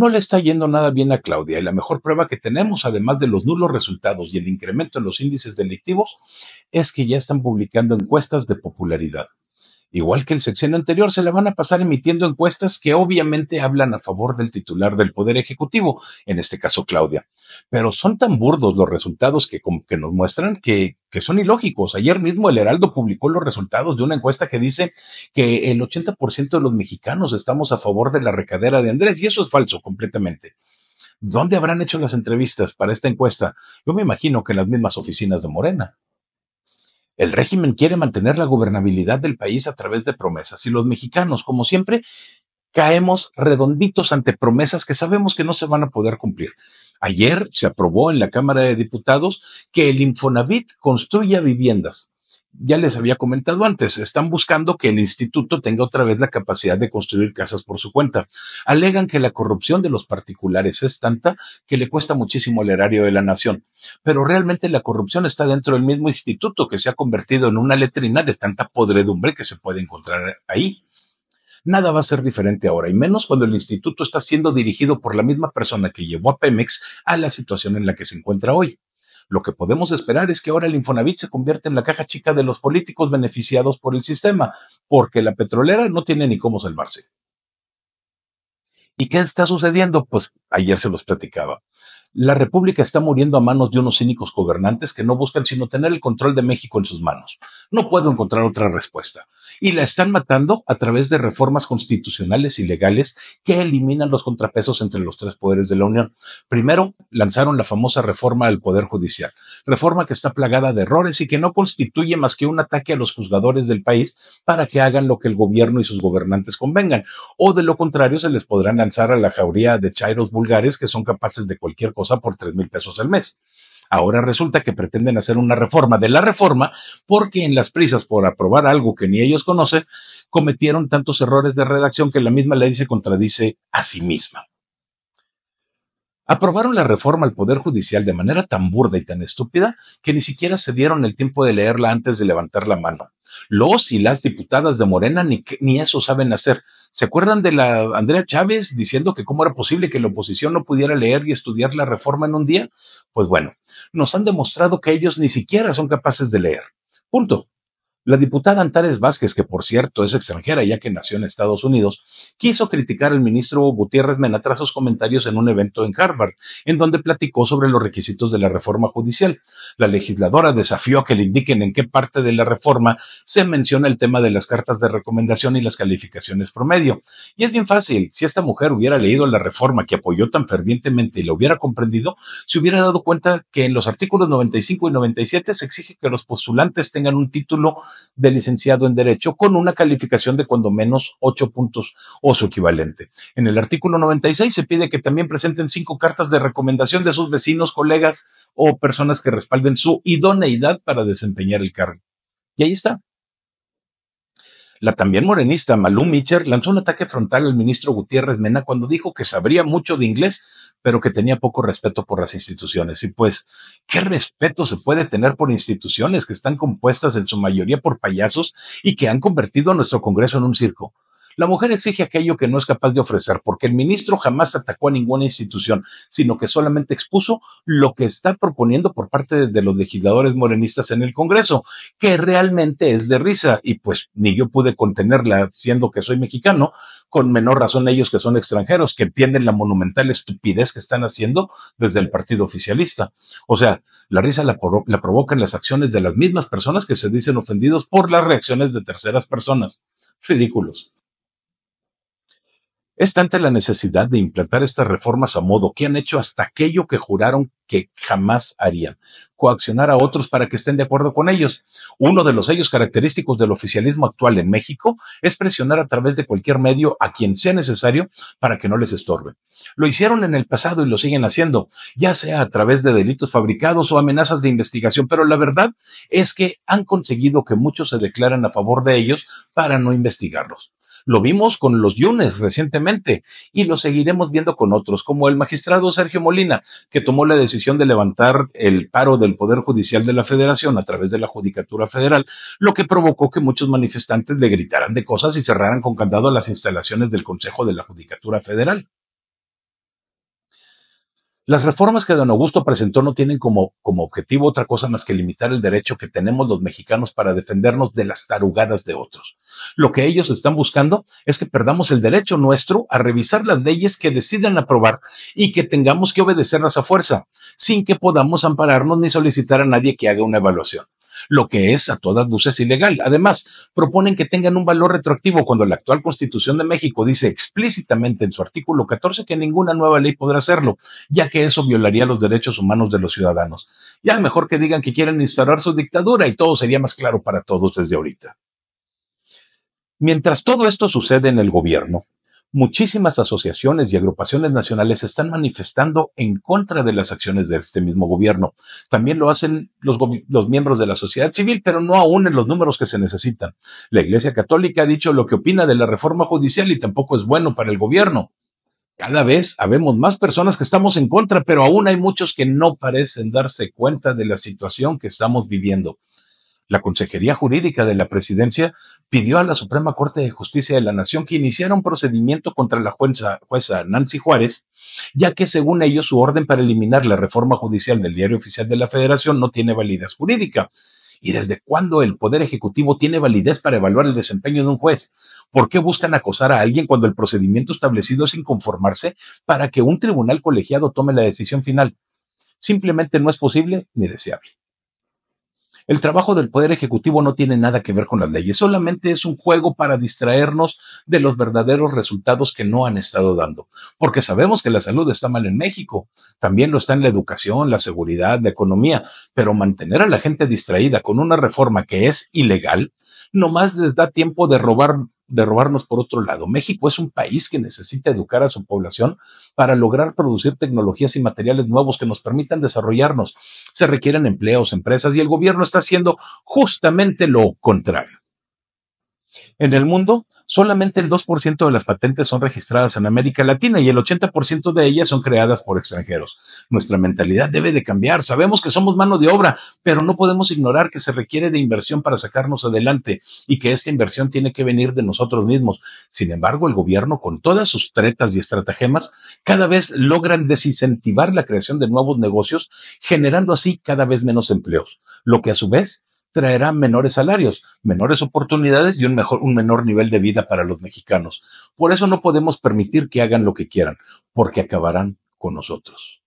no le está yendo nada bien a Claudia y la mejor prueba que tenemos, además de los nulos resultados y el incremento en los índices delictivos, es que ya están publicando encuestas de popularidad igual que el sexenio anterior, se la van a pasar emitiendo encuestas que obviamente hablan a favor del titular del Poder Ejecutivo, en este caso Claudia. Pero son tan burdos los resultados que, que nos muestran que, que son ilógicos. Ayer mismo el Heraldo publicó los resultados de una encuesta que dice que el 80% de los mexicanos estamos a favor de la recadera de Andrés y eso es falso completamente. ¿Dónde habrán hecho las entrevistas para esta encuesta? Yo me imagino que en las mismas oficinas de Morena. El régimen quiere mantener la gobernabilidad del país a través de promesas y los mexicanos, como siempre, caemos redonditos ante promesas que sabemos que no se van a poder cumplir. Ayer se aprobó en la Cámara de Diputados que el Infonavit construya viviendas ya les había comentado antes, están buscando que el instituto tenga otra vez la capacidad de construir casas por su cuenta. Alegan que la corrupción de los particulares es tanta que le cuesta muchísimo el erario de la nación, pero realmente la corrupción está dentro del mismo instituto que se ha convertido en una letrina de tanta podredumbre que se puede encontrar ahí. Nada va a ser diferente ahora, y menos cuando el instituto está siendo dirigido por la misma persona que llevó a Pemex a la situación en la que se encuentra hoy. Lo que podemos esperar es que ahora el Infonavit se convierta en la caja chica de los políticos beneficiados por el sistema, porque la petrolera no tiene ni cómo salvarse. ¿Y qué está sucediendo? Pues ayer se los platicaba. La República está muriendo a manos de unos cínicos gobernantes que no buscan sino tener el control de México en sus manos. No puedo encontrar otra respuesta. Y la están matando a través de reformas constitucionales y legales que eliminan los contrapesos entre los tres poderes de la Unión. Primero, lanzaron la famosa reforma al Poder Judicial, reforma que está plagada de errores y que no constituye más que un ataque a los juzgadores del país para que hagan lo que el gobierno y sus gobernantes convengan. O de lo contrario, se les podrán lanzar a la jauría de Chairos vulgares que son capaces de cualquier por tres mil pesos al mes. Ahora resulta que pretenden hacer una reforma de la reforma porque en las prisas por aprobar algo que ni ellos conocen, cometieron tantos errores de redacción que la misma ley se contradice a sí misma aprobaron la reforma al Poder Judicial de manera tan burda y tan estúpida que ni siquiera se dieron el tiempo de leerla antes de levantar la mano. Los y las diputadas de Morena ni, eso saben hacer. ¿Se acuerdan de la Andrea Chávez diciendo que cómo era posible que la oposición no pudiera leer y estudiar la reforma en un día? Pues bueno, nos han demostrado que ellos ni siquiera son capaces de leer. Punto. La diputada Antares Vázquez, que por cierto es extranjera ya que nació en Estados Unidos, quiso criticar al ministro Gutiérrez Mena tras sus comentarios en un evento en Harvard, en donde platicó sobre los requisitos de la reforma judicial. La legisladora desafió a que le indiquen en qué parte de la reforma se menciona el tema de las cartas de recomendación y las calificaciones promedio. Y es bien fácil, si esta mujer hubiera leído la reforma que apoyó tan fervientemente y la hubiera comprendido, se hubiera dado cuenta que en los artículos 95 y 97 se exige que los postulantes tengan un título de licenciado en Derecho con una calificación de cuando menos ocho puntos o su equivalente. En el artículo 96 se pide que también presenten cinco cartas de recomendación de sus vecinos, colegas o personas que respalden su idoneidad para desempeñar el cargo. Y ahí está. La también morenista Malú Mitcher lanzó un ataque frontal al ministro Gutiérrez Mena cuando dijo que sabría mucho de inglés, pero que tenía poco respeto por las instituciones. Y pues, ¿qué respeto se puede tener por instituciones que están compuestas en su mayoría por payasos y que han convertido a nuestro Congreso en un circo? La mujer exige aquello que no es capaz de ofrecer, porque el ministro jamás atacó a ninguna institución, sino que solamente expuso lo que está proponiendo por parte de, los legisladores morenistas en el Congreso, que realmente es de risa. Y pues ni yo pude contenerla, siendo que soy mexicano, con menor razón ellos que son extranjeros, que entienden la monumental estupidez que están haciendo desde el partido oficialista. O sea, la risa la, provoca la provocan las acciones de las mismas personas que se dicen ofendidos por las reacciones de terceras personas. Ridículos. Es tanta la necesidad de implantar estas reformas a modo que han hecho hasta aquello que juraron que jamás harían, coaccionar a otros para que estén de acuerdo con ellos. Uno de los sellos característicos del oficialismo actual en México es presionar a través de cualquier medio a quien sea necesario para que no les estorbe. Lo hicieron en el pasado y lo siguen haciendo, ya sea a través de delitos fabricados o amenazas de investigación, pero la verdad es que han conseguido que muchos se declaren a favor de ellos para no investigarlos. Lo vimos con los Yunes recientemente y lo seguiremos viendo con otros, como el magistrado Sergio Molina, que tomó la decisión de levantar el paro del Poder Judicial de la Federación a través de la Judicatura Federal, lo que provocó que muchos manifestantes le gritaran de cosas y cerraran con candado las instalaciones del Consejo de la Judicatura Federal. Las reformas que don Augusto presentó no tienen como, objetivo otra cosa más que limitar el derecho que tenemos los mexicanos para defendernos de las tarugadas de otros. Lo que ellos están buscando es que perdamos el derecho nuestro a revisar las leyes que decidan aprobar y que tengamos que obedecerlas a fuerza, sin que podamos ampararnos ni solicitar a nadie que haga una evaluación lo que es a todas luces ilegal. Además, proponen que tengan un valor retroactivo cuando la actual Constitución de México dice explícitamente en su artículo 14 que ninguna nueva ley podrá hacerlo, ya que eso violaría los derechos humanos de los ciudadanos. Ya mejor que digan que quieren instaurar su dictadura y todo sería más claro para todos desde ahorita. Mientras todo esto sucede en el gobierno, muchísimas asociaciones y agrupaciones nacionales están manifestando en contra de las acciones de este mismo gobierno. También lo hacen los, miembros de la sociedad civil, pero no aún en los números que se necesitan. La Iglesia Católica ha dicho lo que opina de la reforma judicial y tampoco es bueno para el gobierno. Cada vez habemos más personas que estamos en contra, pero aún hay muchos que no parecen darse cuenta de la situación que estamos viviendo la Consejería Jurídica de la Presidencia pidió a la Suprema Corte de Justicia de la Nación que iniciara un procedimiento contra la jueza, Nancy Juárez, ya que según ellos su orden para eliminar la reforma judicial del Diario Oficial de la Federación no tiene validez jurídica. ¿Y desde cuándo el Poder Ejecutivo tiene validez para evaluar el desempeño de un juez? ¿Por qué buscan acosar a alguien cuando el procedimiento establecido es inconformarse para que un tribunal colegiado tome la decisión final? Simplemente no es posible ni deseable. El trabajo del Poder Ejecutivo no tiene nada que ver con las leyes, solamente es un juego para distraernos de los verdaderos resultados que no han estado dando, porque sabemos que la salud está mal en México, también lo está en la educación, la seguridad, la economía, pero mantener a la gente distraída con una reforma que es ilegal, nomás les da tiempo de robar de robarnos por otro lado. México es un país que necesita educar a su población para lograr producir tecnologías y materiales nuevos que nos permitan desarrollarnos. Se requieren empleos, empresas y el gobierno está haciendo justamente lo contrario. En el mundo, solamente el 2% de las patentes son registradas en América Latina y el 80% de ellas son creadas por extranjeros. Nuestra mentalidad debe de cambiar. Sabemos que somos mano de obra, pero no podemos ignorar que se requiere de inversión para sacarnos adelante y que esta inversión tiene que venir de nosotros mismos. Sin embargo, el gobierno, con todas sus tretas y estratagemas, cada vez logran desincentivar la creación de nuevos negocios, generando así cada vez menos empleos, lo que a su vez traerá menores salarios, menores oportunidades y un mejor, un menor nivel de vida para los mexicanos. Por eso no podemos permitir que hagan lo que quieran, porque acabarán con nosotros.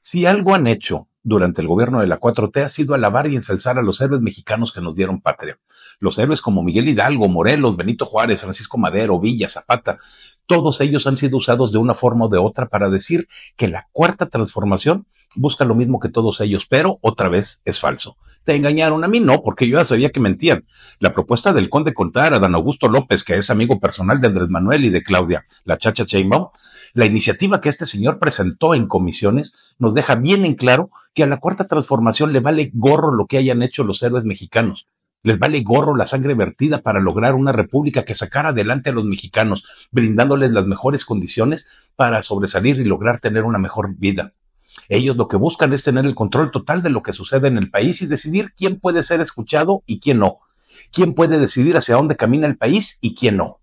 Si algo han hecho durante el gobierno de la 4T ha sido alabar y ensalzar a los héroes mexicanos que nos dieron patria. Los héroes como Miguel Hidalgo, Morelos, Benito Juárez, Francisco Madero, Villa, Zapata, todos ellos han sido usados de una forma o de otra para decir que la cuarta transformación busca lo mismo que todos ellos, pero otra vez es falso. Te engañaron a mí, no, porque yo ya sabía que mentían. La propuesta del conde Contar a Dan Augusto López, que es amigo personal de Andrés Manuel y de Claudia, la chacha Chainbaum, la iniciativa que este señor presentó en comisiones nos deja bien en claro que a la cuarta transformación le vale gorro lo que hayan hecho los héroes mexicanos. Les vale gorro la sangre vertida para lograr una república que sacara adelante a los mexicanos, brindándoles las mejores condiciones para sobresalir y lograr tener una mejor vida. Ellos lo que buscan es tener el control total de lo que sucede en el país y decidir quién puede ser escuchado y quién no, quién puede decidir hacia dónde camina el país y quién no.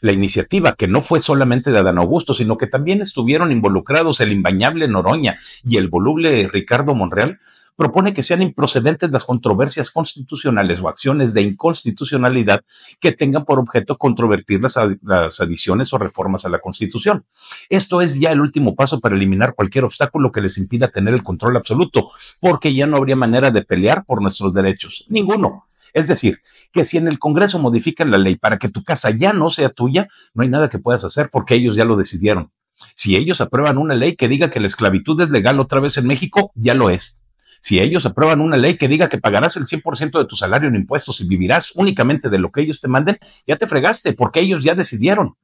La iniciativa, que no fue solamente de Adán Augusto, sino que también estuvieron involucrados el imbañable Noroña y el voluble Ricardo Monreal, propone que sean improcedentes las controversias constitucionales o acciones de inconstitucionalidad que tengan por objeto controvertir las, adiciones o reformas a la Constitución. Esto es ya el último paso para eliminar cualquier obstáculo que les impida tener el control absoluto, porque ya no habría manera de pelear por nuestros derechos. Ninguno. Es decir, que si en el Congreso modifican la ley para que tu casa ya no sea tuya, no hay nada que puedas hacer porque ellos ya lo decidieron. Si ellos aprueban una ley que diga que la esclavitud es legal otra vez en México, ya lo es. Si ellos aprueban una ley que diga que pagarás el 100% de tu salario en impuestos y vivirás únicamente de lo que ellos te manden, ya te fregaste porque ellos ya decidieron.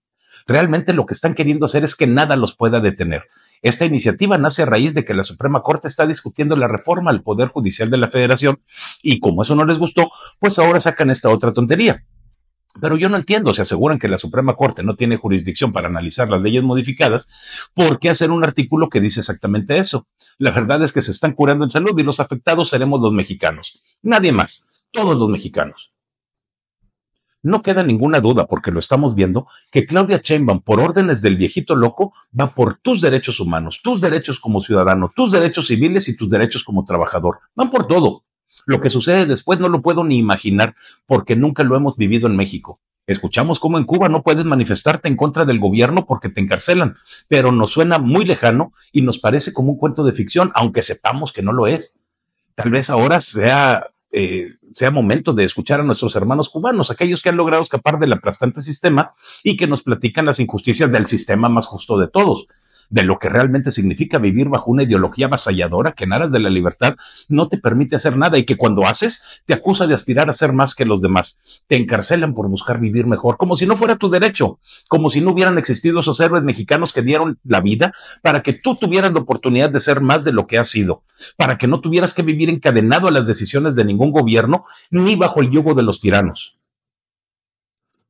Realmente lo que están queriendo hacer es que nada los pueda detener. Esta iniciativa nace a raíz de que la Suprema Corte está discutiendo la reforma al Poder Judicial de la Federación y como eso no les gustó, pues ahora sacan esta otra tontería. Pero yo no entiendo, se aseguran que la Suprema Corte no tiene jurisdicción para analizar las leyes modificadas, ¿por qué hacer un artículo que dice exactamente eso? La verdad es que se están curando en salud y los afectados seremos los mexicanos, nadie más, todos los mexicanos. No queda ninguna duda, porque lo estamos viendo, que Claudia Sheinbaum, por órdenes del viejito loco, va por tus derechos humanos, tus derechos como ciudadano, tus derechos civiles y tus derechos como trabajador. Van por todo. Lo que sucede después no lo puedo ni imaginar porque nunca lo hemos vivido en México. Escuchamos cómo en Cuba no puedes manifestarte en contra del gobierno porque te encarcelan, pero nos suena muy lejano y nos parece como un cuento de ficción, aunque sepamos que no lo es. Tal vez ahora sea eh, sea momento de escuchar a nuestros hermanos cubanos, aquellos que han logrado escapar del aplastante sistema y que nos platican las injusticias del sistema más justo de todos de lo que realmente significa vivir bajo una ideología avasalladora que en aras de la libertad no te permite hacer nada y que cuando haces te acusa de aspirar a ser más que los demás. Te encarcelan por buscar vivir mejor, como si no fuera tu derecho, como si no hubieran existido esos héroes mexicanos que dieron la vida para que tú tuvieras la oportunidad de ser más de lo que has sido, para que no tuvieras que vivir encadenado a las decisiones de ningún gobierno ni bajo el yugo de los tiranos.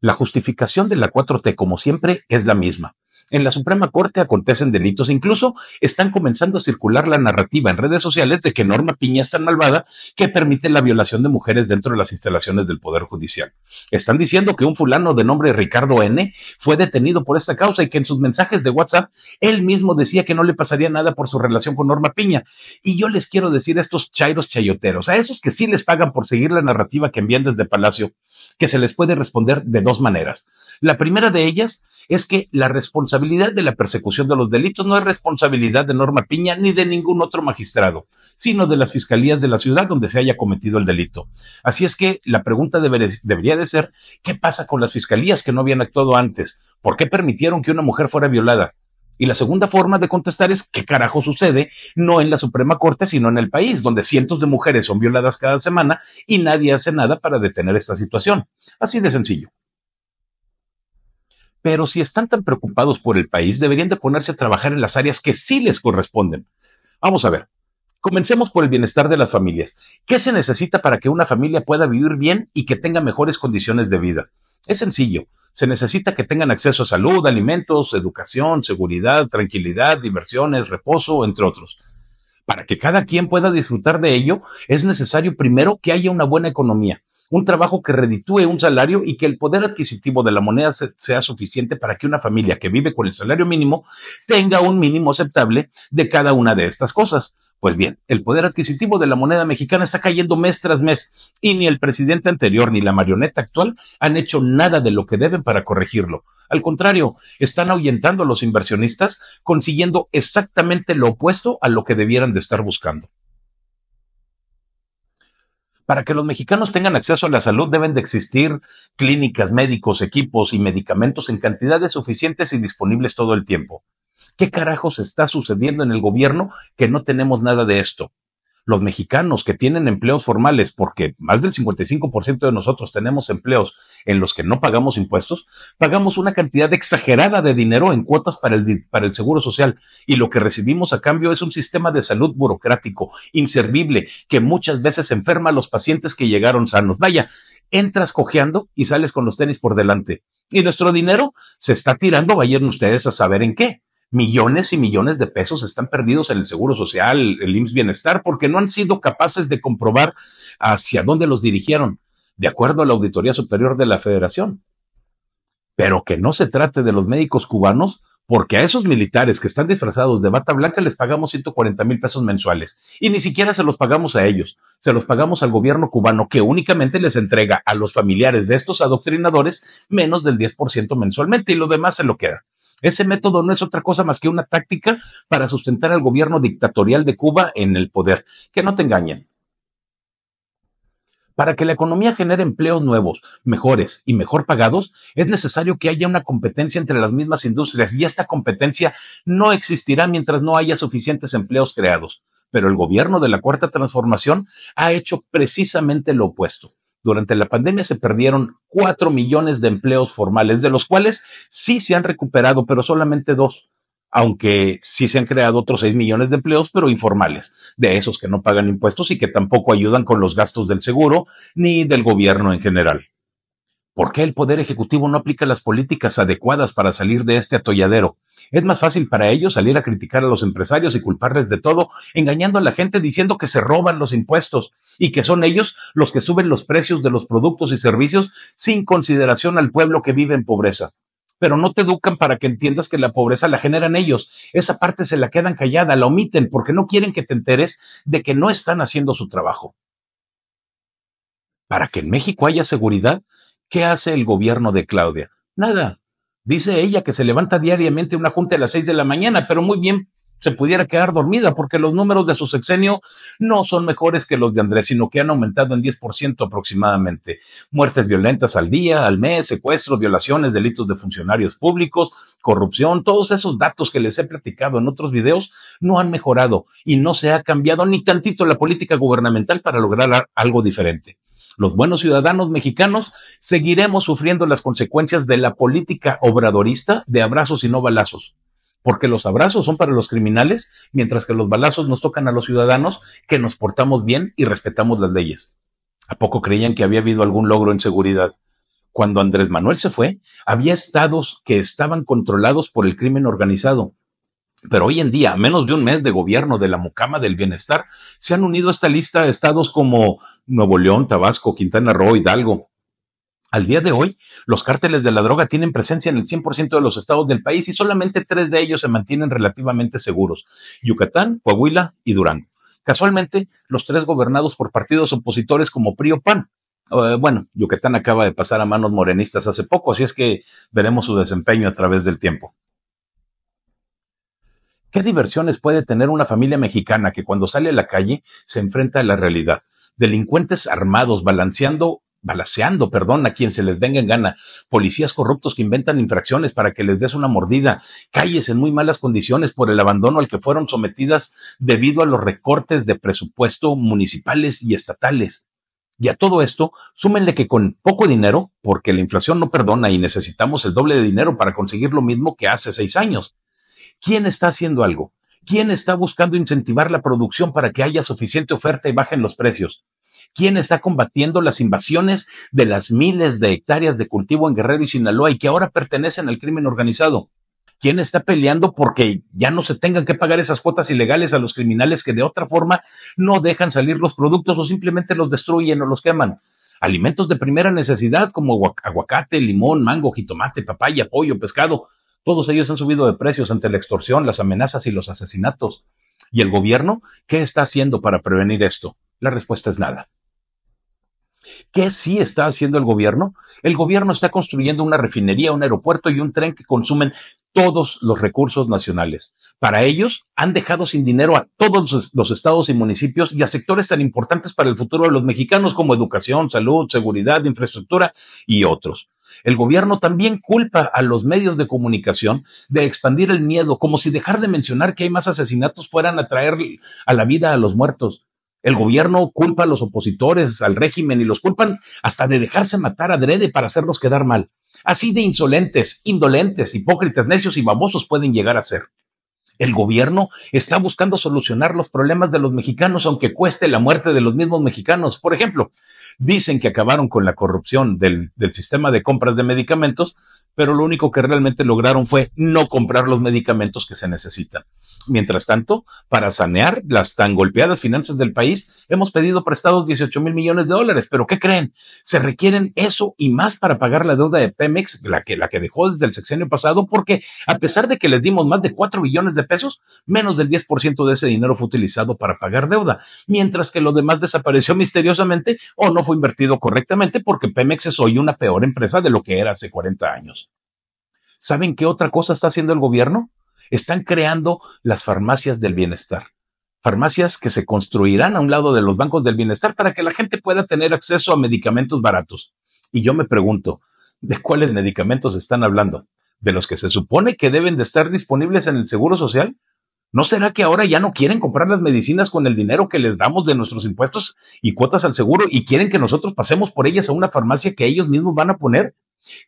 La justificación de la 4T, como siempre, es la misma. En la Suprema Corte acontecen delitos, incluso están comenzando a circular la narrativa en redes sociales de que Norma Piña es tan malvada que permite la violación de mujeres dentro de las instalaciones del Poder Judicial. Están diciendo que un fulano de nombre Ricardo N fue detenido por esta causa y que en sus mensajes de WhatsApp él mismo decía que no le pasaría nada por su relación con Norma Piña. Y yo les quiero decir a estos chairos chayoteros, a esos que sí les pagan por seguir la narrativa que envían desde Palacio, que se les puede responder de dos maneras. La primera de ellas es que la responsabilidad responsabilidad de la persecución de los delitos no es responsabilidad de Norma Piña ni de ningún otro magistrado, sino de las fiscalías de la ciudad donde se haya cometido el delito. Así es que la pregunta debería de ser, ¿qué pasa con las fiscalías que no habían actuado antes? ¿Por qué permitieron que una mujer fuera violada? Y la segunda forma de contestar es qué carajo sucede, no en la Suprema Corte, sino en el país, donde cientos de mujeres son violadas cada semana y nadie hace nada para detener esta situación. Así de sencillo pero si están tan preocupados por el país, deberían de ponerse a trabajar en las áreas que sí les corresponden. Vamos a ver, comencemos por el bienestar de las familias. ¿Qué se necesita para que una familia pueda vivir bien y que tenga mejores condiciones de vida? Es sencillo, se necesita que tengan acceso a salud, alimentos, educación, seguridad, tranquilidad, diversiones, reposo, entre otros. Para que cada quien pueda disfrutar de ello, es necesario primero que haya una buena economía un trabajo que reditúe un salario y que el poder adquisitivo de la moneda sea suficiente para que una familia que vive con el salario mínimo tenga un mínimo aceptable de cada una de estas cosas. Pues bien, el poder adquisitivo de la moneda mexicana está cayendo mes tras mes y ni el presidente anterior ni la marioneta actual han hecho nada de lo que deben para corregirlo. Al contrario, están ahuyentando a los inversionistas consiguiendo exactamente lo opuesto a lo que debieran de estar buscando. Para que los mexicanos tengan acceso a la salud deben de existir clínicas, médicos, equipos y medicamentos en cantidades suficientes y disponibles todo el tiempo. ¿Qué carajos está sucediendo en el gobierno que no tenemos nada de esto? los mexicanos que tienen empleos formales, porque más del 55% de nosotros tenemos empleos en los que no pagamos impuestos, pagamos una cantidad exagerada de dinero en cuotas para el, para el seguro social y lo que recibimos a cambio es un sistema de salud burocrático, inservible, que muchas veces enferma a los pacientes que llegaron sanos. Vaya, entras cojeando y sales con los tenis por delante. Y nuestro dinero se está tirando, vayan ustedes a saber en qué millones y millones de pesos están perdidos en el Seguro Social, el IMSS Bienestar, porque no han sido capaces de comprobar hacia dónde los dirigieron, de acuerdo a la Auditoría Superior de la Federación. Pero que no se trate de los médicos cubanos, porque a esos militares que están disfrazados de bata blanca les pagamos 140 mil pesos mensuales. Y ni siquiera se los pagamos a ellos, se los pagamos al gobierno cubano que únicamente les entrega a los familiares de estos adoctrinadores menos del 10% mensualmente y lo demás se lo queda. Ese método no es otra cosa más que una táctica para sustentar al gobierno dictatorial de Cuba en el poder. Que no te engañen. Para que la economía genere empleos nuevos, mejores y mejor pagados, es necesario que haya una competencia entre las mismas industrias y esta competencia no existirá mientras no haya suficientes empleos creados. Pero el gobierno de la Cuarta Transformación ha hecho precisamente lo opuesto durante la pandemia se perdieron 4 millones de empleos formales, de los cuales sí se han recuperado, pero solamente dos, aunque sí se han creado otros 6 millones de empleos, pero informales, de esos que no pagan impuestos y que tampoco ayudan con los gastos del seguro ni del gobierno en general. ¿Por qué el Poder Ejecutivo no aplica las políticas adecuadas para salir de este atolladero? Es más fácil para ellos salir a criticar a los empresarios y culparles de todo, engañando a la gente diciendo que se roban los impuestos y que son ellos los que suben los precios de los productos y servicios sin consideración al pueblo que vive en pobreza. Pero no te educan para que entiendas que la pobreza la generan ellos. Esa parte se la quedan callada, la omiten porque no quieren que te enteres de que no están haciendo su trabajo. Para que en México haya seguridad, ¿Qué hace el gobierno de Claudia? Nada. Dice ella que se levanta diariamente una junta a las seis de la mañana, pero muy bien se pudiera quedar dormida porque los números de su sexenio no son mejores que los de Andrés, sino que han aumentado en 10% aproximadamente. Muertes violentas al día, al mes, secuestros, violaciones, delitos de funcionarios públicos, corrupción, todos esos datos que les he platicado en otros videos no han mejorado y no se ha cambiado ni tantito la política gubernamental para lograr algo diferente los buenos ciudadanos mexicanos, seguiremos sufriendo las consecuencias de la política obradorista de abrazos y no balazos. Porque los abrazos son para los criminales, mientras que los balazos nos tocan a los ciudadanos que nos portamos bien y respetamos las leyes. ¿A poco creían que había habido algún logro en seguridad? Cuando Andrés Manuel se fue, había estados que estaban controlados por el crimen organizado, pero hoy en día, menos de un mes de gobierno de la mucama del bienestar, se han unido a esta lista estados como Nuevo León, Tabasco, Quintana Roo, Hidalgo, al día de hoy, los cárteles de la droga tienen presencia en el 100% de los estados del país y solamente tres de ellos se mantienen relativamente seguros, Yucatán, Coahuila y Durango. Casualmente, los tres gobernados por partidos opositores como PRI PAN. Eh, bueno, Yucatán acaba de pasar a manos morenistas hace poco, así es que veremos su desempeño a través del tiempo. ¿Qué diversiones puede tener una familia mexicana que cuando sale a la calle se enfrenta a la realidad? Delincuentes armados balanceando balanceando, perdón, a quien se les venga en gana, policías corruptos que inventan infracciones para que les des una mordida, calles en muy malas condiciones por el abandono al que fueron sometidas debido a los recortes de presupuesto municipales y estatales. Y a todo esto, súmenle que con poco dinero, porque la inflación no perdona y necesitamos el doble de dinero para conseguir lo mismo que hace seis años, ¿Quién está haciendo algo? ¿Quién está buscando incentivar la producción para que haya suficiente oferta y bajen los precios? ¿Quién está combatiendo las invasiones de las miles de hectáreas de cultivo en Guerrero y Sinaloa y que ahora pertenecen al crimen organizado? ¿Quién está peleando porque ya no se tengan que pagar esas cuotas ilegales a los criminales que de otra forma no dejan salir los productos o simplemente los destruyen o los queman? Alimentos de primera necesidad como aguacate, limón, mango, jitomate, papaya, pollo, pescado, todos ellos han subido de precios ante la extorsión, las amenazas y los asesinatos. ¿Y el gobierno qué está haciendo para prevenir esto? La respuesta es nada. ¿Qué sí está haciendo el gobierno? El gobierno está construyendo una refinería, un aeropuerto y un tren que consumen todos los recursos nacionales. Para ellos, han dejado sin dinero a todos los estados y municipios y a sectores tan importantes para el futuro de los mexicanos como educación, salud, seguridad, infraestructura y otros. El gobierno también culpa a los medios de comunicación de expandir el miedo, como si dejar de mencionar que hay más asesinatos fueran a traer a la vida a los muertos el gobierno culpa a los opositores, al régimen y los culpan hasta de dejarse matar adrede para hacerlos quedar mal. Así de insolentes, indolentes, hipócritas, necios y babosos pueden llegar a ser. El gobierno está buscando solucionar los problemas de los mexicanos, aunque cueste la muerte de los mismos mexicanos. Por ejemplo, dicen que acabaron con la corrupción del, del, sistema de compras de medicamentos, pero lo único que realmente lograron fue no comprar los medicamentos que se necesitan. Mientras tanto, para sanear las tan golpeadas finanzas del país, hemos pedido prestados 18 mil millones de dólares. Pero ¿qué creen? Se requieren eso y más para pagar la deuda de Pemex, la que, la que dejó desde el sexenio pasado, porque a pesar de que les dimos más de 4 billones de pesos, menos del 10% de ese dinero fue utilizado para pagar deuda, mientras que lo demás desapareció misteriosamente o no fue invertido correctamente porque Pemex es hoy una peor empresa de lo que era hace 40 años. ¿Saben qué otra cosa está haciendo el gobierno? están creando las farmacias del bienestar. Farmacias que se construirán a un lado de los bancos del bienestar para que la gente pueda tener acceso a medicamentos baratos. Y yo me pregunto, ¿de cuáles medicamentos están hablando? ¿De los que se supone que deben de estar disponibles en el Seguro Social? ¿No será que ahora ya no quieren comprar las medicinas con el dinero que les damos de nuestros impuestos y cuotas al seguro y quieren que nosotros pasemos por ellas a una farmacia que ellos mismos van a poner?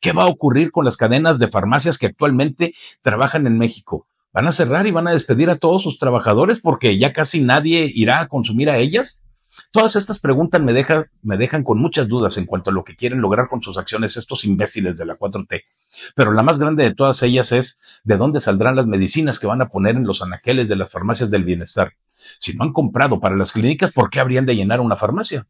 ¿Qué va a ocurrir con las cadenas de farmacias que actualmente trabajan en México? van a cerrar y van a despedir a todos sus trabajadores porque ya casi nadie irá a consumir a ellas? Todas estas preguntas me, me dejan con muchas dudas en cuanto a lo que quieren lograr con sus acciones estos imbéciles de la 4T. Pero la más grande de todas ellas es de dónde saldrán las medicinas que van a poner en los anaqueles de las farmacias del bienestar. Si no han comprado para las clínicas, ¿por qué habrían de llenar una farmacia?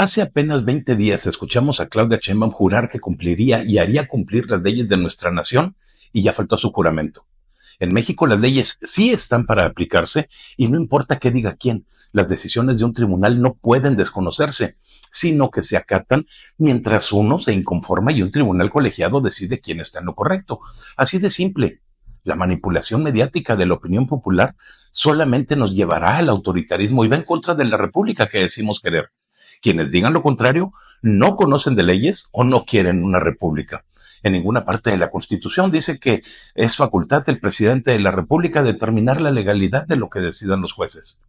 Hace apenas 20 días escuchamos a Claudia Sheinbaum jurar que cumpliría y haría cumplir las leyes de nuestra nación y ya faltó su juramento. En México las leyes sí están para aplicarse y no importa qué diga quién, las decisiones de un tribunal no pueden desconocerse, sino que se acatan mientras uno se inconforma y un tribunal colegiado decide quién está en lo correcto. Así de simple. La manipulación mediática de la opinión popular solamente nos llevará al autoritarismo y va en contra de la república que decimos querer. Quienes digan lo contrario no conocen de leyes o no quieren una república. En ninguna parte de la Constitución dice que es facultad del presidente de la República determinar la legalidad de lo que decidan los jueces.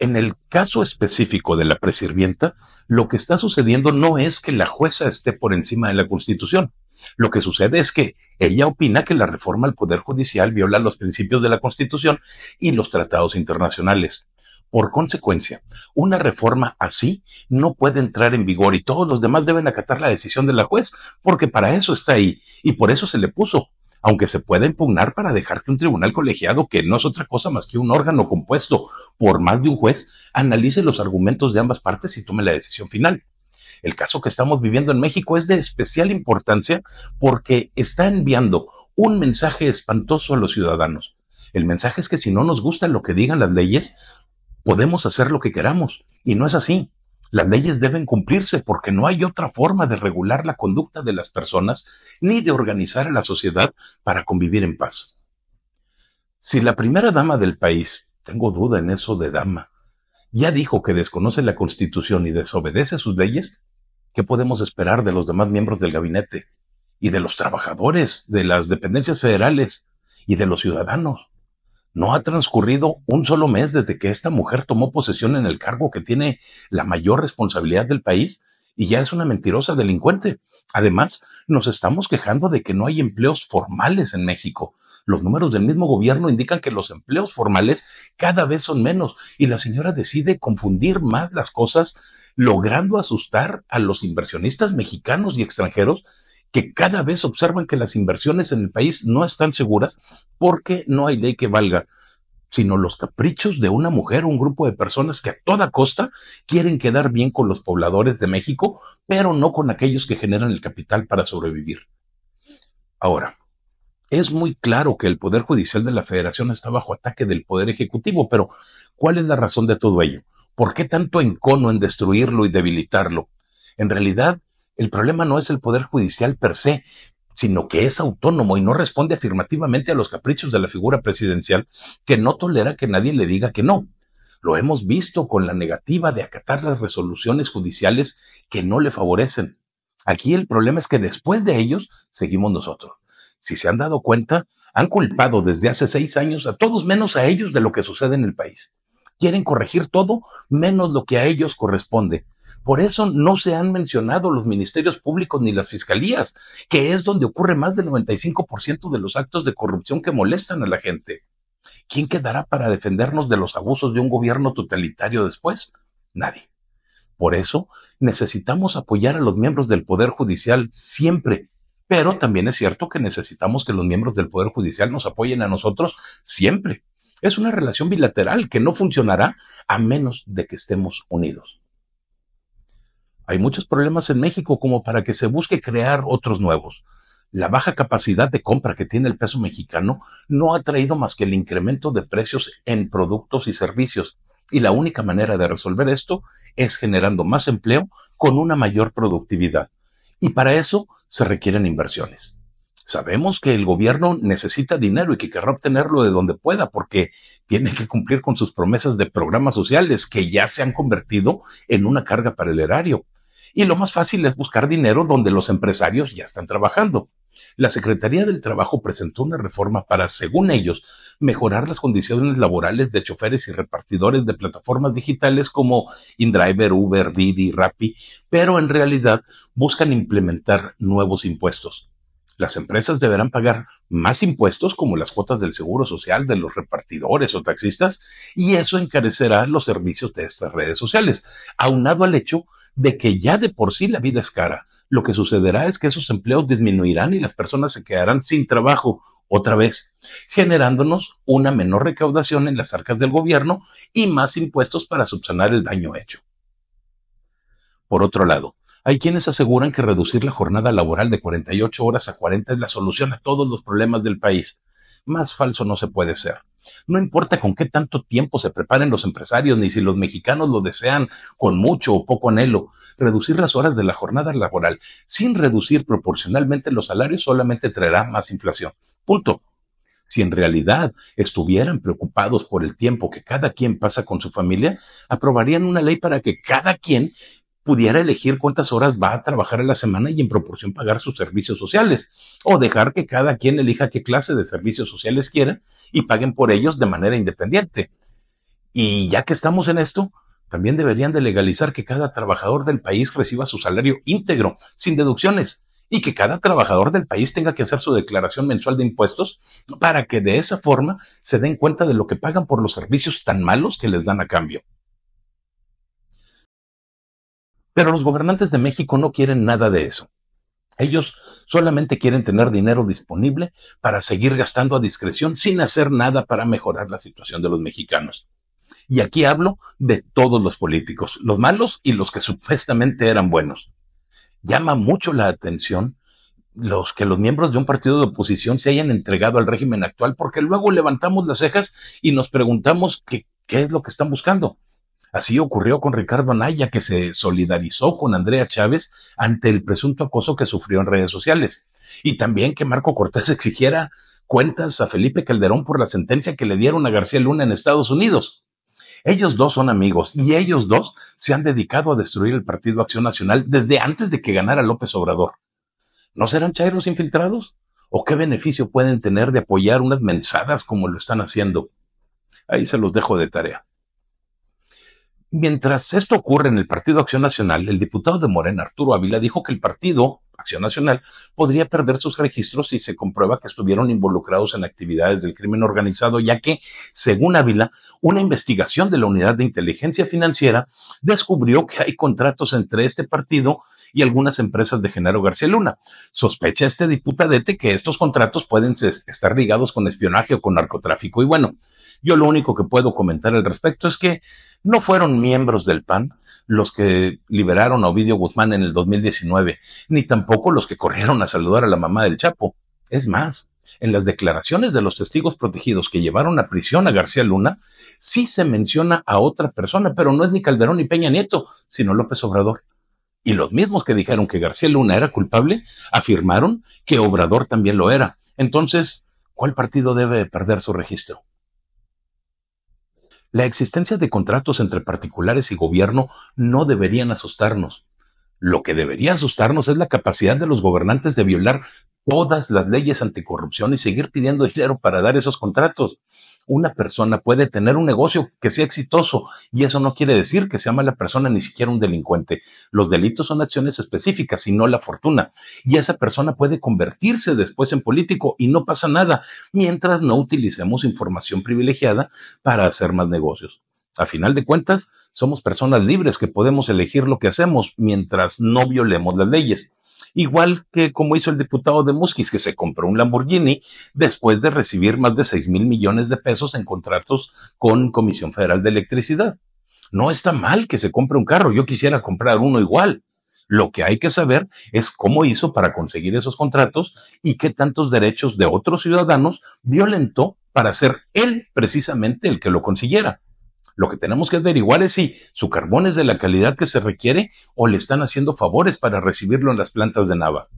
En el caso específico de la presirvienta, lo que está sucediendo no es que la jueza esté por encima de la Constitución, lo que sucede es que ella opina que la reforma al Poder Judicial viola los principios de la Constitución y los tratados internacionales. Por consecuencia, una reforma así no puede entrar en vigor y todos los demás deben acatar la decisión de la juez, porque para eso está ahí y por eso se le puso aunque se pueda impugnar para dejar que un tribunal colegiado, que no es otra cosa más que un órgano compuesto por más de un juez, analice los argumentos de ambas partes y tome la decisión final. El caso que estamos viviendo en México es de especial importancia porque está enviando un mensaje espantoso a los ciudadanos. El mensaje es que si no nos gusta lo que digan las leyes, podemos hacer lo que queramos. Y no es así. Las leyes deben cumplirse porque no hay otra forma de regular la conducta de las personas ni de organizar a la sociedad para convivir en paz. Si la primera dama del país, tengo duda en eso de dama, ya dijo que desconoce la Constitución y desobedece sus leyes, ¿Qué podemos esperar de los demás miembros del gabinete y de los trabajadores, de las dependencias federales y de los ciudadanos? No ha transcurrido un solo mes desde que esta mujer tomó posesión en el cargo que tiene la mayor responsabilidad del país y ya es una mentirosa delincuente. Además, nos estamos quejando de que no hay empleos formales en México. Los números del mismo gobierno indican que los empleos formales cada vez son menos y la señora decide confundir más las cosas, logrando asustar a los inversionistas mexicanos y extranjeros que cada vez observan que las inversiones en el país no están seguras porque no hay ley que valga sino los caprichos de una mujer o un grupo de personas que a toda costa quieren quedar bien con los pobladores de México, pero no con aquellos que generan el capital para sobrevivir. Ahora, es muy claro que el Poder Judicial de la Federación está bajo ataque del Poder Ejecutivo, pero ¿cuál es la razón de todo ello? ¿Por qué tanto encono en destruirlo y debilitarlo? En realidad, el problema no es el Poder Judicial per se, sino que es autónomo y no responde afirmativamente a los caprichos de la figura presidencial que no tolera que nadie le diga que no. Lo hemos visto con la negativa de acatar las resoluciones judiciales que no le favorecen. Aquí el problema es que después de ellos seguimos nosotros si se han dado cuenta, han culpado desde hace seis años a todos menos a ellos de lo que sucede en el país. Quieren corregir todo menos lo que a ellos corresponde. Por eso no se han mencionado los ministerios públicos ni las fiscalías, que es donde ocurre más del 95% de los actos de corrupción que molestan a la gente. ¿Quién quedará para defendernos de los abusos de un gobierno totalitario después? Nadie. Por eso necesitamos apoyar a los miembros del Poder Judicial siempre pero también es cierto que necesitamos que los miembros del Poder Judicial nos apoyen a nosotros siempre. Es una relación bilateral que no funcionará a menos de que estemos unidos. Hay muchos problemas en México como para que se busque crear otros nuevos. La baja capacidad de compra que tiene el peso mexicano no ha traído más que el incremento de precios en productos y servicios. Y la única manera de resolver esto es generando más empleo con una mayor productividad. Y para eso se requieren inversiones. Sabemos que el gobierno necesita dinero y que querrá obtenerlo de donde pueda porque tiene que cumplir con sus promesas de programas sociales que ya se han convertido en una carga para el erario. Y lo más fácil es buscar dinero donde los empresarios ya están trabajando la Secretaría del Trabajo presentó una reforma para, según ellos, mejorar las condiciones laborales de choferes y repartidores de plataformas digitales como InDriver, Uber, Didi, Rappi, pero en realidad buscan implementar nuevos impuestos las empresas deberán pagar más impuestos como las cuotas del seguro social de los repartidores o taxistas y eso encarecerá los servicios de estas redes sociales, aunado al hecho de que ya de por sí la vida es cara. Lo que sucederá es que esos empleos disminuirán y las personas se quedarán sin trabajo otra vez, generándonos una menor recaudación en las arcas del gobierno y más impuestos para subsanar el daño hecho. Por otro lado, hay quienes aseguran que reducir la jornada laboral de 48 horas a 40 es la solución a todos los problemas del país. Más falso no se puede ser. No importa con qué tanto tiempo se preparen los empresarios, ni si los mexicanos lo desean con mucho o poco anhelo, reducir las horas de la jornada laboral sin reducir proporcionalmente los salarios solamente traerá más inflación. Punto. Si en realidad estuvieran preocupados por el tiempo que cada quien pasa con su familia, aprobarían una ley para que cada quien pudiera elegir cuántas horas va a trabajar a la semana y en proporción pagar sus servicios sociales, o dejar que cada quien elija qué clase de servicios sociales quiera y paguen por ellos de manera independiente. Y ya que estamos en esto, también deberían de legalizar que cada trabajador del país reciba su salario íntegro, sin deducciones, y que cada trabajador del país tenga que hacer su declaración mensual de impuestos para que de esa forma se den cuenta de lo que pagan por los servicios tan malos que les dan a cambio. Pero los gobernantes de México no quieren nada de eso. Ellos solamente quieren tener dinero disponible para seguir gastando a discreción sin hacer nada para mejorar la situación de los mexicanos. Y aquí hablo de todos los políticos, los malos y los que supuestamente eran buenos. Llama mucho la atención los que los miembros de un partido de oposición se hayan entregado al régimen actual, porque luego levantamos las cejas y nos preguntamos qué es lo que están buscando. Así ocurrió con Ricardo Anaya, que se solidarizó con Andrea Chávez ante el presunto acoso que sufrió en redes sociales. Y también que Marco Cortés exigiera cuentas a Felipe Calderón por la sentencia que le dieron a García Luna en Estados Unidos. Ellos dos son amigos y ellos dos se han dedicado a destruir el Partido Acción Nacional desde antes de que ganara López Obrador. ¿No serán chairos infiltrados? ¿O qué beneficio pueden tener de apoyar unas mensadas como lo están haciendo? Ahí se los dejo de tarea. Mientras esto ocurre en el Partido Acción Nacional, el diputado de Morena, Arturo Ávila, dijo que el partido Acción Nacional, podría perder sus registros si se comprueba que estuvieron involucrados en actividades del crimen organizado, ya que, según Ávila, una investigación de la Unidad de Inteligencia Financiera descubrió que hay contratos entre este partido y algunas empresas de Genaro García Luna. Sospecha este diputadete que estos contratos pueden estar ligados con espionaje o con narcotráfico. Y bueno, yo lo único que puedo comentar al respecto es que no fueron miembros del PAN los que liberaron a Ovidio Guzmán en el 2019, ni tampoco poco los que corrieron a saludar a la mamá del Chapo. Es más, en las declaraciones de los testigos protegidos que llevaron a prisión a García Luna, sí se menciona a otra persona, pero no es ni Calderón ni Peña Nieto, sino López Obrador. Y los mismos que dijeron que García Luna era culpable afirmaron que Obrador también lo era. Entonces, ¿cuál partido debe perder su registro? La existencia de contratos entre particulares y gobierno no deberían asustarnos. Lo que debería asustarnos es la capacidad de los gobernantes de violar todas las leyes anticorrupción y seguir pidiendo dinero para dar esos contratos. Una persona puede tener un negocio que sea exitoso y eso no quiere decir que sea mala persona ni siquiera un delincuente. Los delitos son acciones específicas y no la fortuna. Y esa persona puede convertirse después en político y no pasa nada mientras no utilicemos información privilegiada para hacer más negocios. A final de cuentas, somos personas libres que podemos elegir lo que hacemos mientras no violemos las leyes. Igual que como hizo el diputado de Muskis que se compró un Lamborghini después de recibir más de 6 mil millones de pesos en contratos con Comisión Federal de Electricidad. No está mal que se compre un carro, yo quisiera comprar uno igual. Lo que hay que saber es cómo hizo para conseguir esos contratos y qué tantos derechos de otros ciudadanos violentó para ser él precisamente el que lo consiguiera. Lo que tenemos que averiguar es si su carbón es de la calidad que se requiere o le están haciendo favores para recibirlo en las plantas de Nava.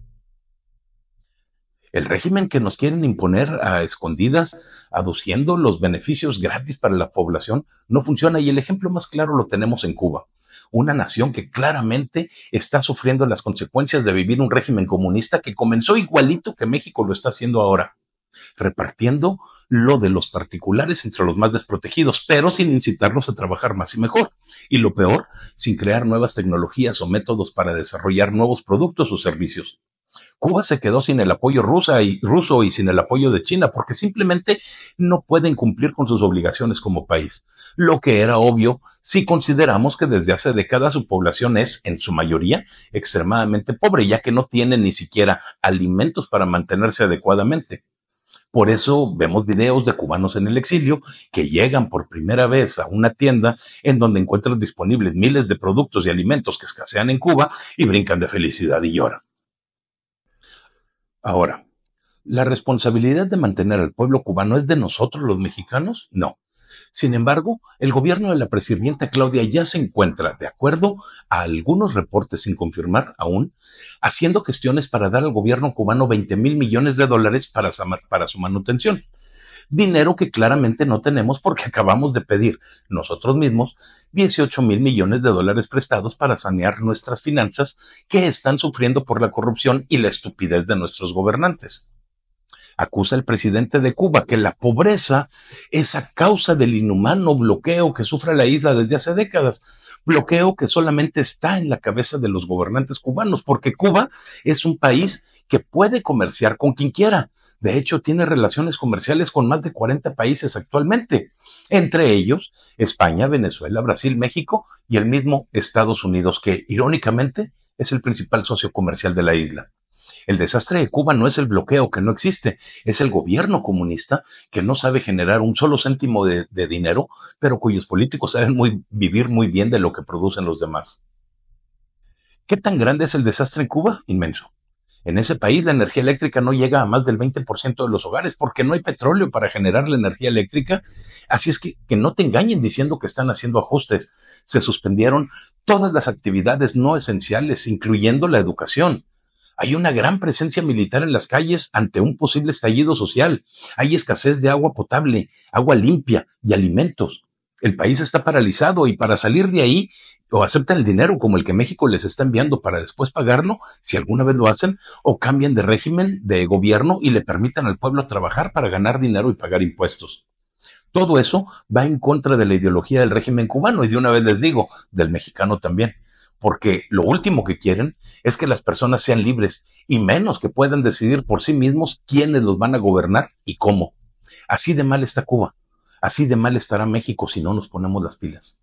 El régimen que nos quieren imponer a escondidas, aduciendo los beneficios gratis para la población, no funciona y el ejemplo más claro lo tenemos en Cuba, una nación que claramente está sufriendo las consecuencias de vivir un régimen comunista que comenzó igualito que México lo está haciendo ahora repartiendo lo de los particulares entre los más desprotegidos, pero sin incitarlos a trabajar más y mejor. Y lo peor, sin crear nuevas tecnologías o métodos para desarrollar nuevos productos o servicios. Cuba se quedó sin el apoyo rusa y, ruso y sin el apoyo de China porque simplemente no pueden cumplir con sus obligaciones como país, lo que era obvio si consideramos que desde hace décadas su población es, en su mayoría, extremadamente pobre, ya que no tiene ni siquiera alimentos para mantenerse adecuadamente. Por eso vemos videos de cubanos en el exilio que llegan por primera vez a una tienda en donde encuentran disponibles miles de productos y alimentos que escasean en Cuba y brincan de felicidad y lloran. Ahora, ¿la responsabilidad de mantener al pueblo cubano es de nosotros los mexicanos? No. Sin embargo, el gobierno de la presidenta Claudia ya se encuentra, de acuerdo a algunos reportes sin confirmar aún, haciendo gestiones para dar al gobierno cubano 20 mil millones de dólares para, su manutención dinero que claramente no tenemos porque acabamos de pedir nosotros mismos 18 mil millones de dólares prestados para sanear nuestras finanzas que están sufriendo por la corrupción y la estupidez de nuestros gobernantes acusa el presidente de Cuba que la pobreza es a causa del inhumano bloqueo que sufre la isla desde hace décadas. Bloqueo que solamente está en la cabeza de los gobernantes cubanos, porque Cuba es un país que puede comerciar con quien quiera. De hecho, tiene relaciones comerciales con más de 40 países actualmente, entre ellos España, Venezuela, Brasil, México y el mismo Estados Unidos, que irónicamente es el principal socio comercial de la isla. El desastre de Cuba no es el bloqueo que no existe, es el gobierno comunista que no sabe generar un solo céntimo de, dinero, pero cuyos políticos saben vivir muy bien de lo que producen los demás. ¿Qué tan grande es el desastre en Cuba? Inmenso. En ese país la energía eléctrica no llega a más del 20% de los hogares porque no hay petróleo para generar la energía eléctrica. Así es que, que no te engañen diciendo que están haciendo ajustes. Se suspendieron todas las actividades no esenciales, incluyendo la educación. Hay una gran presencia militar en las calles ante un posible estallido social. Hay escasez de agua potable, agua limpia y alimentos. El país está paralizado y para salir de ahí o aceptan el dinero como el que México les está enviando para después pagarlo, si alguna vez lo hacen, o cambian de régimen de gobierno y le permitan al pueblo trabajar para ganar dinero y pagar impuestos. Todo eso va en contra de la ideología del régimen cubano y de una vez les digo, del mexicano también porque lo último que quieren es que las personas sean libres y menos que puedan decidir por sí mismos quiénes los van a gobernar y cómo. Así de mal está Cuba, así de mal estará México si no nos ponemos las pilas.